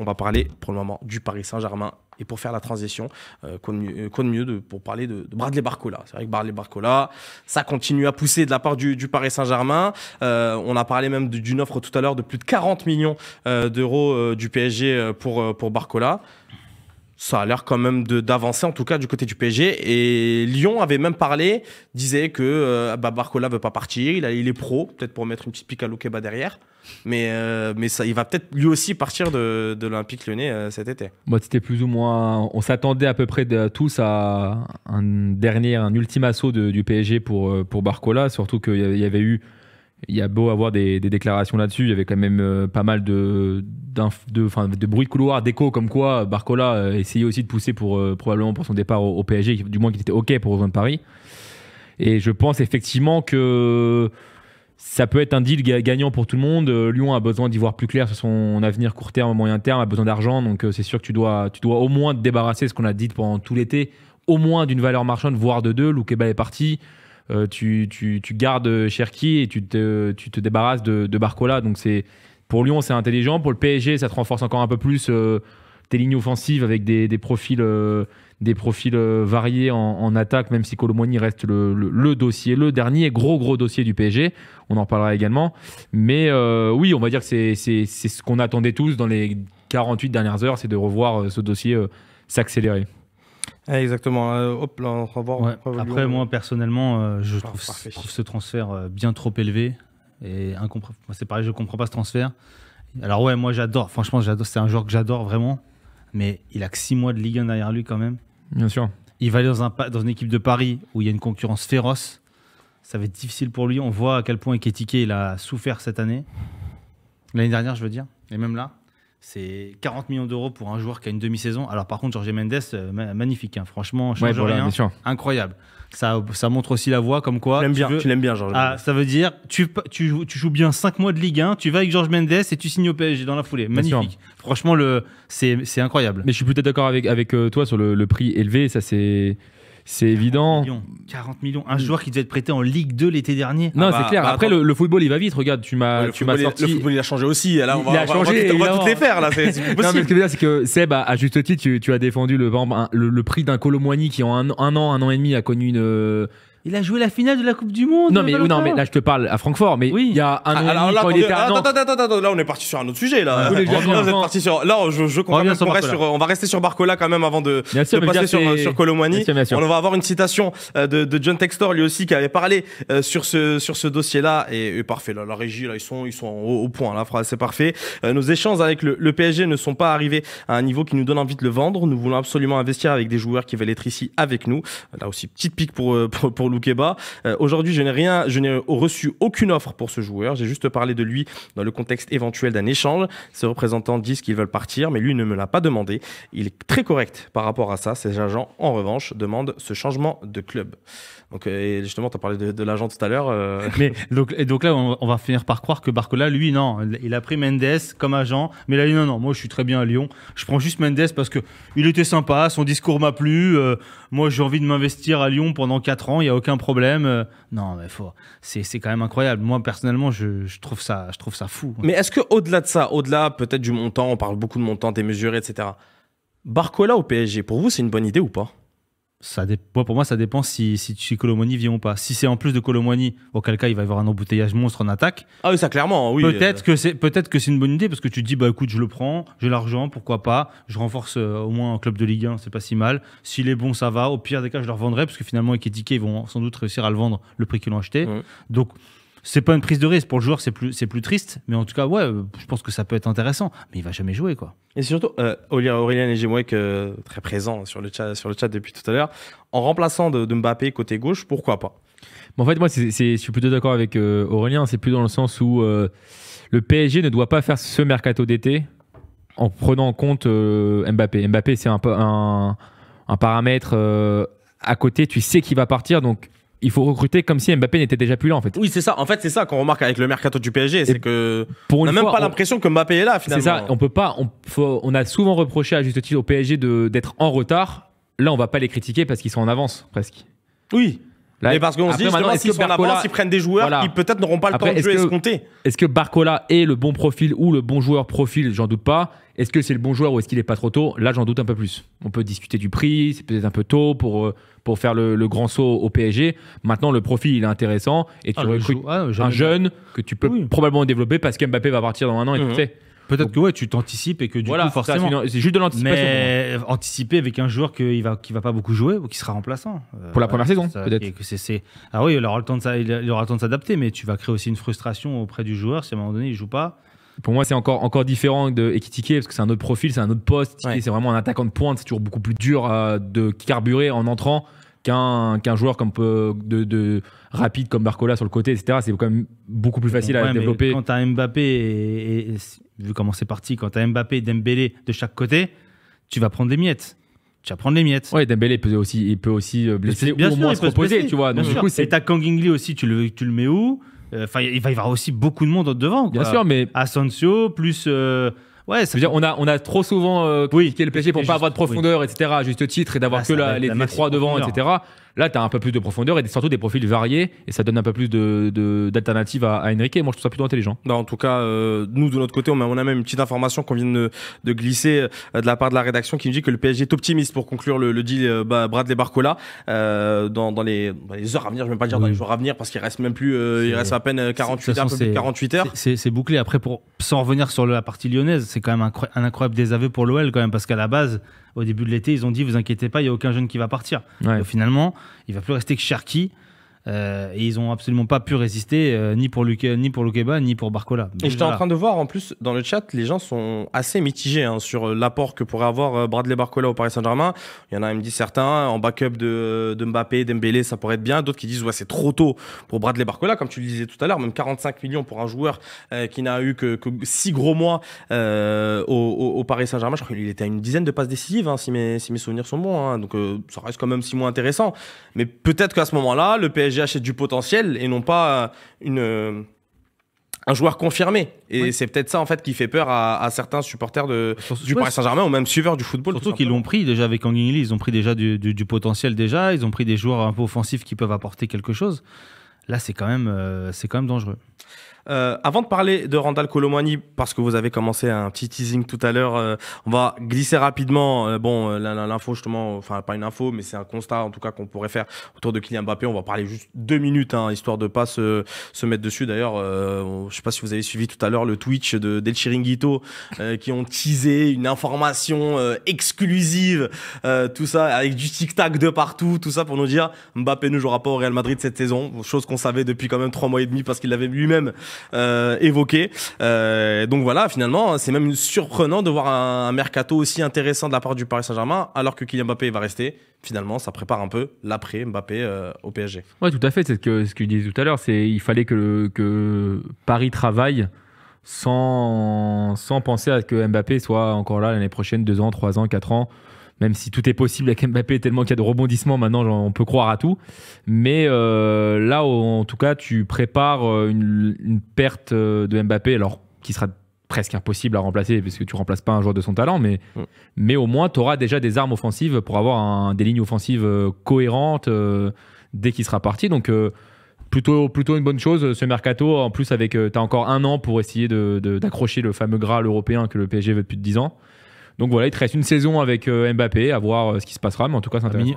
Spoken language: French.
on va parler pour le moment du Paris Saint-Germain. Et pour faire la transition, euh, qu'on de mieux, euh, pour parler de, Bradley Barcola. C'est vrai que Bradley Barcola, ça continue à pousser de la part du, Paris Saint-Germain. Euh, on a parlé même d'une offre tout à l'heure de plus de 40 millions d'euros du PSG pour, pour Barcola ça a l'air quand même d'avancer, en tout cas du côté du PSG. Et Lyon avait même parlé, disait que euh, bah, Barcola ne veut pas partir, il, il est pro, peut-être pour mettre une petite pique à Loukeba derrière. Mais, euh, mais ça, il va peut-être lui aussi partir de, l'Olympique lyonnais euh, cet été. Moi C'était plus ou moins. On s'attendait à peu près de, tous à un dernier, un ultime assaut du PSG pour, pour Barcola, surtout qu'il y avait eu il y a beau avoir des, déclarations là-dessus, il y avait quand même euh, pas mal de, bruit de couloir, d'écho, comme quoi euh, Barcola euh, essayait aussi de pousser pour, probablement pour son départ au, PSG, du moins qu'il était OK pour rejoindre Paris. Et je pense effectivement que ça peut être un deal gagnant pour tout le monde. Lyon a besoin d'y voir plus clair sur son avenir court terme, moyen terme, a besoin d'argent. Donc c'est sûr que tu dois, au moins te débarrasser, ce qu'on a dit pendant tout l'été, au moins d'une valeur marchande, voire de deux. Loukeba est parti. Euh, tu, tu, tu, gardes Cherki et tu te, tu débarrasses de, Barcola. Donc c'est pour Lyon, c'est intelligent. Pour le PSG, ça te renforce encore un peu plus euh, tes lignes offensives avec des, profils, des profils euh, variés en, attaque, même si Colomoni reste le, dossier, le dernier gros gros dossier du PSG. On en parlera également. Mais oui, on va dire que c'est ce qu'on attendait tous dans les 48 dernières heures, c'est de revoir ce dossier s'accélérer. Ah, exactement. Euh, hop, là, on va voir, Après, moi, personnellement, euh, je, ah, trouve, ce transfert euh, bien trop élevé. Et c'est pareil, je ne comprends pas ce transfert. Alors, ouais, moi, j'adore. Franchement, j'adore. c'est un joueur que j'adore vraiment. Mais il a que 6 mois de Ligue 1 derrière lui, quand même. Bien sûr. Il va aller dans, une équipe de Paris où il y a une concurrence féroce. Ça va être difficile pour lui. On voit à quel point Eketike, il a souffert cette année. L'année dernière, je veux dire. Et même là. C'est 40 millions d'euros pour un joueur qui a une demi-saison. Alors par contre, Jorge Mendes, euh, magnifique, hein. franchement, change incroyable. Ça, ça montre aussi la voie, comme quoi. Tu l'aimes bien, ah, ça veut dire, tu, tu, joues bien 5 mois de Ligue 1, tu vas avec Georges Mendes et tu signes au PSG dans la foulée. Magnifique. Franchement, c'est, incroyable. Mais je suis peut-être d'accord avec, avec euh, toi sur le prix élevé. Ça, c'est c'est évident. 40 millions. Un joueur qui devait être prêté en Ligue 2 l'été dernier. Non, ah c'est bah, clair. Bah, Après, le, football, il va vite. Regarde, tu m'as sorti. Le football, il a changé aussi. on il va, a changé. on va, les faire. c'est ce que je veux dire, c'est que Seb, à, juste titre, tu, as défendu le, prix d'un Colomboigny qui, en un, an, un an et demi, a connu une il a joué la finale de la Coupe du Monde. Non, mais, non, mais là, je te parle à Francfort. Mais oui. il y a un ah, alors, là, Attends, là, on est parti sur un autre sujet. Là, ah, on Là, je, je On va rester sur Barcola quand même avant de, passer sur, sur Colomani. On va avoir une citation euh, de, John Textor, lui aussi, qui avait parlé euh, sur ce, sur ce dossier-là. Et, parfait, la régie, là, ils sont, ils sont au, point. là c'est parfait. Euh, nos échanges avec le, PSG ne sont pas arrivés à un niveau qui nous donne envie de le vendre. Nous voulons absolument investir avec des joueurs qui veulent être ici avec nous. Là aussi, petite pique pour, pour Loukeba. Euh, aujourd'hui, je n'ai rien, je n'ai reçu aucune offre pour ce joueur. J'ai juste parlé de lui dans le contexte éventuel d'un échange. Ses représentants disent qu'ils veulent partir, mais lui ne me l'a pas demandé. Il est très correct par rapport à ça. Ses agents, en revanche, demandent ce changement de club. Donc, euh, justement, tu as parlé de, l'agent tout à l'heure. Euh. Mais donc, et donc là, on, va finir par croire que Barcola, lui, non, il a pris Mendes comme agent, mais là, il a dit non, non, moi, je suis très bien à Lyon. Je prends juste Mendes parce que il était sympa, son discours m'a plu. moi, j'ai envie de m'investir à Lyon pendant 4 ans. Il y a aucun problème. Euh, non, mais faut, c'est, quand même incroyable. Moi, personnellement, je, trouve, ça, je trouve ça fou. Mais est-ce quau delà de ça, au-delà peut-être du montant, on parle beaucoup de montant démesuré, etc. Barcola au PSG, pour vous, c'est une bonne idée ou pas ça pour moi, ça dépend si, si, si vient ou pas. Si c'est en plus de Colomoni auquel cas il va y avoir un embouteillage monstre en attaque. Ah oui, ça clairement, oui. Peut-être euh. que c'est peut-être que c'est une bonne idée parce que tu te dis bah écoute, je le prends, j'ai l'argent, pourquoi pas, je renforce euh, au moins un club de Ligue 1, c'est pas si mal. S'il est bon, ça va. Au pire des cas, je le revendrai parce que finalement avec Etiquet, ils vont sans doute réussir à le vendre le prix qu'ils l'ont acheté. Donc c'est pas une prise de risque pour le joueur, c'est plus c'est plus triste, mais en tout cas ouais, je pense que ça peut être intéressant, mais il va jamais jouer quoi. Et surtout euh, Aurélien et euh, très présent sur le chat sur le chat depuis tout à l'heure, en remplaçant de, Mbappé côté gauche, pourquoi pas mais En fait moi je suis plutôt d'accord avec euh, Aurélien, c'est plus dans le sens où euh, le PSG ne doit pas faire ce mercato d'été en prenant en compte Mbappé. Mbappé c'est un, un paramètre à côté, tu sais qu'il va partir donc il faut recruter comme si Mbappé n'était déjà plus là en fait. Oui, c'est ça. En fait, c'est ça qu'on remarque avec le mercato du PSG, c'est que on n'a même pas l'impression que Mbappé est là finalement. C'est ça. On peut pas. On, a souvent reproché à juste titre au PSG d'être en retard. Là, on va pas les critiquer parce qu'ils sont en avance presque. Oui mais parce qu'on se dit, maintenant s'ils sont en prennent des joueurs ils peut-être n'auront pas le temps de jouer escompté. Est-ce que Barcola est le bon profil ou le bon joueur profil J'en doute pas. Est-ce que c'est le bon joueur ou est-ce qu'il est pas trop tôt Là, j'en doute un peu plus. On peut discuter du prix, c'est peut-être un peu tôt pour, euh, pour faire le, grand saut au PSG. Maintenant, le profil, il est intéressant et tu ah, ah, un jeune que tu peux probablement développer parce qu'Mbappé va partir dans un an et mhm. Tu sais Peut-être que tu t'anticipes et que du coup, forcément. C'est juste de l'anticipation. Mais euh, anticiper avec un joueur qui va, qui va pas beaucoup jouer ou qui sera remplaçant. Euh, pour la première saison, peut-être. Ah oui, il aura le temps de s'adapter, mais tu vas créer aussi une frustration auprès du joueur si à un moment donné il joue pas pour moi, c'est encore, encore différent de Ekitike parce que c'est un autre profil, c'est un autre poste. C'est vraiment un attaquant de pointe, c'est toujours beaucoup plus dur euh, de carburer en entrant qu'un joueur comme de, rapide comme Barcola sur le côté, etc. C'est quand même beaucoup plus facile à développer. Quand t'as Mbappé et, vu comment c'est parti, quand t'as Mbappé et Dembélé de chaque côté, tu vas prendre des miettes. Tu vas prendre les miettes. oui Dembélé peut aussi, il peut aussi euh, blesser ou au moins se reposer, tu vois. et t'as Kangingli aussi, tu le, tu le mets où euh, Enfin, il va y avoir aussi beaucoup de monde devant. Bien sûr, mais Asensio plus. Euh, Ouais, veut dire on a on a trop souvent euh, est le péché pour pas avoir de profondeur, etc etc. Juste titre et d'avoir ah, que la, les, les trois devant, etc. Là, tu as un peu plus de profondeur et surtout des profils variés et ça donne un peu plus d'alternatives de, à, à Enrique. Moi, je trouve ça plutôt intelligent. Non, bah, en tout cas, euh, nous, de notre côté, on a, on a, même une petite information qu'on vient de, de glisser euh, de la part de la rédaction qui nous dit que le PSG est optimiste pour conclure le, deal euh, Bradley Barcola dans, dans, les, les, heures à venir, je ne vais même pas dire dans les jours à venir parce qu'il reste même plus, il reste à peine 48, 48 heures. C'est bouclé. Après, pour sans revenir sur la partie lyonnaise, c'est quand même un, incroyable désaveu pour l'OL quand même parce qu'à la base, au début de l'été, ils ont dit vous inquiétez pas, il n'y a aucun jeune qui va partir. finalement, il va plus rester que Sharky. Euh, et ils n'ont absolument pas pu résister, euh, ni pour Luque, ni pour Lukeba, ni pour Barcola. et j'étais en train de voir, en plus, dans le chat, les gens sont assez mitigés hein, sur euh, l'apport que pourrait avoir Bradley Barcola au Paris Saint-Germain. Il y en a, qui me disent certains, en backup de, de Mbappé, d'Embélé, ça pourrait être bien. D'autres qui disent, ouais, c'est trop tôt pour Bradley Barcola, comme tu le disais tout à l'heure, même 45 millions pour un joueur qui n'a eu que, que, six gros mois au, Paris Saint-Germain. Je crois qu'il était à une dizaine de passes décisives, hein, si, mes, si mes souvenirs sont bons. Hein. donc ça reste quand même six mois intéressant. Mais peut-être qu'à ce moment-là, le PSG PSG achète du potentiel et non pas euh, une euh, un joueur confirmé. Et c'est peut-être ça en fait qui fait peur à, certains supporters de, du Paris Saint-Germain ou même suiveurs du football. Surtout qu'ils l'ont pris déjà avec Anguilli, ils ont pris déjà du, du, potentiel déjà, ils ont pris des joueurs un peu offensifs qui peuvent apporter quelque chose. Là, c'est quand même euh, c'est quand même dangereux. Euh, avant de parler de Randall Colomani, parce que vous avez commencé un petit teasing tout à l'heure, euh, on va glisser rapidement. Euh, bon, l'info justement, enfin pas une info, mais c'est un constat en tout cas qu'on pourrait faire autour de Kylian Mbappé. On va parler juste deux minutes, hein, histoire de pas se, se mettre dessus. D'ailleurs, je sais pas si vous avez suivi tout à l'heure le Twitch de Del Chiringuito qui ont teasé une information exclusive, tout ça avec du tic tac de partout, tout ça pour nous dire Mbappé ne jouera pas au Real Madrid cette saison, chose qu'on savait depuis quand même trois mois et demi parce qu'il l'avait lui-même euh, évoqué. Euh, donc voilà, finalement, c'est même surprenant de voir un, mercato aussi intéressant de la part du Paris Saint-Germain, alors que Kylian Mbappé va rester. Finalement, ça prépare un peu l'après Mbappé euh, au PSG. Ouais, tout à fait. C'est ce que, ce je disais tout à l'heure. C'est il fallait que, Paris travaille sans, sans penser à ce que Mbappé soit encore là l'année prochaine, deux ans, trois ans, quatre ans même si tout est possible avec Mbappé, tellement qu'il y a de rebondissements maintenant, on peut croire à tout. Mais euh, là, en tout cas, tu prépares euh, une, perte euh, de Mbappé, alors qui sera presque impossible à remplacer, parce que tu remplaces pas un joueur de son talent, mais, mais au moins, tu auras déjà des armes offensives pour avoir des lignes offensives cohérentes dès qu'il sera parti. Donc, plutôt, plutôt une bonne chose ce mercato. En plus, avec tu as encore un an pour essayer d'accrocher de, le fameux Graal européen que le PSG veut depuis 10 ans. Donc voilà, il te reste une saison avec euh, Mbappé, à voir euh, ce qui se passera, mais en tout cas, c'est terminé.